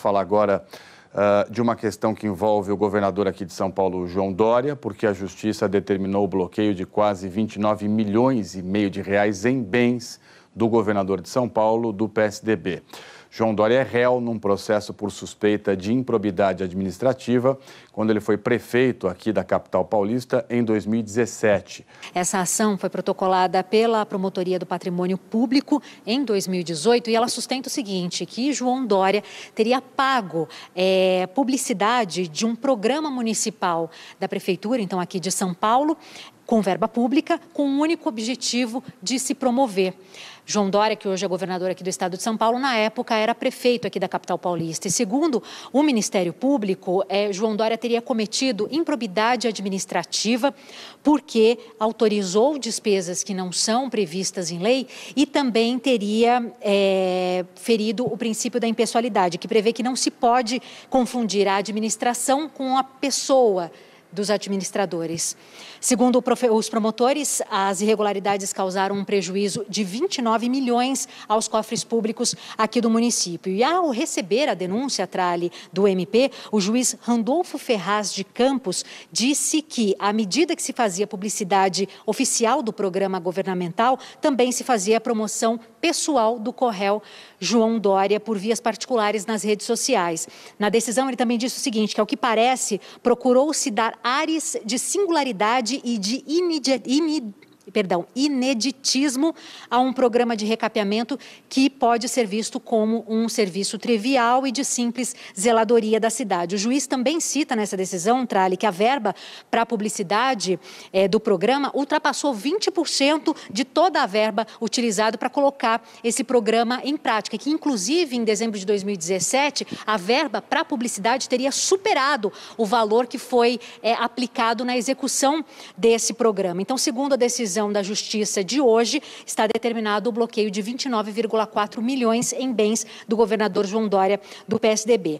falar agora uh, de uma questão que envolve o governador aqui de São Paulo, João Dória, porque a justiça determinou o bloqueio de quase 29 milhões e meio de reais em bens do governador de São Paulo, do PSDB. João Dória é réu num processo por suspeita de improbidade administrativa, quando ele foi prefeito aqui da capital paulista em 2017. Essa ação foi protocolada pela Promotoria do Patrimônio Público em 2018 e ela sustenta o seguinte, que João Dória teria pago é, publicidade de um programa municipal da prefeitura, então aqui de São Paulo, com verba pública, com o um único objetivo de se promover. João Dória, que hoje é governador aqui do estado de São Paulo, na época era prefeito aqui da capital paulista. E segundo o Ministério Público, é, João Dória teria cometido improbidade administrativa porque autorizou despesas que não são previstas em lei e também teria é, ferido o princípio da impessoalidade, que prevê que não se pode confundir a administração com a pessoa dos administradores. Segundo os promotores, as irregularidades causaram um prejuízo de 29 milhões aos cofres públicos aqui do município. E ao receber a denúncia, Trale, do MP, o juiz Randolfo Ferraz de Campos disse que, à medida que se fazia publicidade oficial do programa governamental, também se fazia a promoção pessoal do Correio João Dória por vias particulares nas redes sociais. Na decisão, ele também disse o seguinte, que ao que parece, procurou se dar ares de singularidade e de imediatismo perdão, ineditismo a um programa de recapeamento que pode ser visto como um serviço trivial e de simples zeladoria da cidade. O juiz também cita nessa decisão, Trale, que a verba para a publicidade é, do programa ultrapassou 20% de toda a verba utilizada para colocar esse programa em prática, que inclusive em dezembro de 2017 a verba para a publicidade teria superado o valor que foi é, aplicado na execução desse programa. Então, segundo a decisão decisão da Justiça de hoje, está determinado o bloqueio de 29,4 milhões em bens do governador João Dória do PSDB.